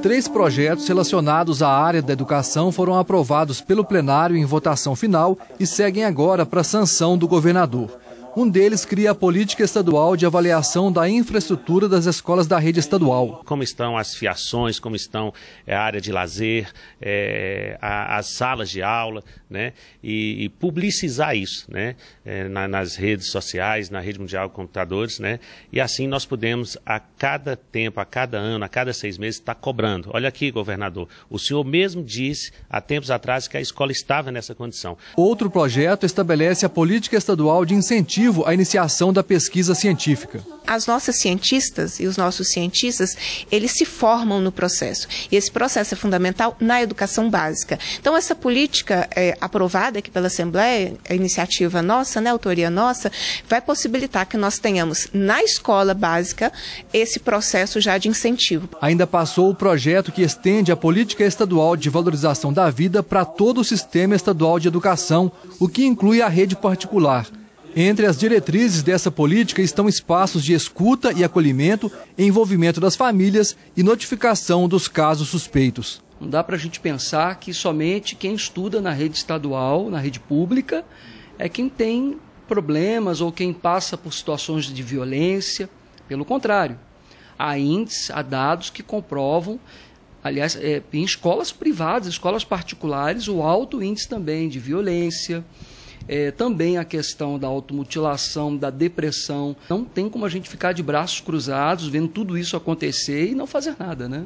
Três projetos relacionados à área da educação foram aprovados pelo plenário em votação final e seguem agora para sanção do governador. Um deles cria a política estadual de avaliação da infraestrutura das escolas da rede estadual. Como estão as fiações, como estão eh, a área de lazer, eh, a as salas de aula, né? E, e publicizar isso, né? É, na, nas redes sociais, na rede mundial de computadores, né? E assim nós podemos, a cada tempo, a cada ano, a cada seis meses, estar tá cobrando. Olha aqui, governador, o senhor mesmo disse há tempos atrás que a escola estava nessa condição. Outro projeto estabelece a política estadual de incentivo à iniciação da pesquisa científica as nossas cientistas e os nossos cientistas, eles se formam no processo. E esse processo é fundamental na educação básica. Então, essa política é, aprovada aqui pela Assembleia, a iniciativa nossa, né, autoria nossa, vai possibilitar que nós tenhamos na escola básica esse processo já de incentivo. Ainda passou o projeto que estende a política estadual de valorização da vida para todo o sistema estadual de educação, o que inclui a rede particular. Entre as diretrizes dessa política estão espaços de escuta e acolhimento, envolvimento das famílias e notificação dos casos suspeitos. Não dá para a gente pensar que somente quem estuda na rede estadual, na rede pública, é quem tem problemas ou quem passa por situações de violência. Pelo contrário, há índices, há dados que comprovam, aliás, é, em escolas privadas, escolas particulares, o alto índice também de violência é, também a questão da automutilação, da depressão. Não tem como a gente ficar de braços cruzados vendo tudo isso acontecer e não fazer nada, né?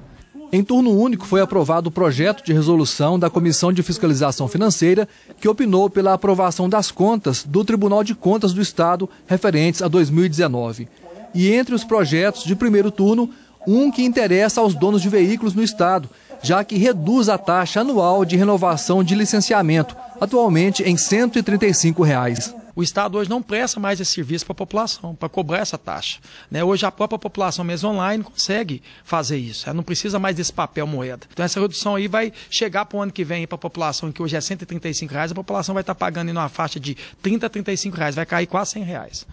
Em turno único foi aprovado o projeto de resolução da Comissão de Fiscalização Financeira, que opinou pela aprovação das contas do Tribunal de Contas do Estado referentes a 2019. E entre os projetos de primeiro turno, um que interessa aos donos de veículos no estado, já que reduz a taxa anual de renovação de licenciamento, atualmente em R$ 135. Reais. O Estado hoje não presta mais esse serviço para a população, para cobrar essa taxa. Né? Hoje a própria população, mesmo online, consegue fazer isso. Ela não precisa mais desse papel moeda. Então essa redução aí vai chegar para o ano que vem para a população, que hoje é R$ 135, reais, a população vai estar tá pagando em uma faixa de R$ 30 a R$ reais, vai cair quase R$ Reais.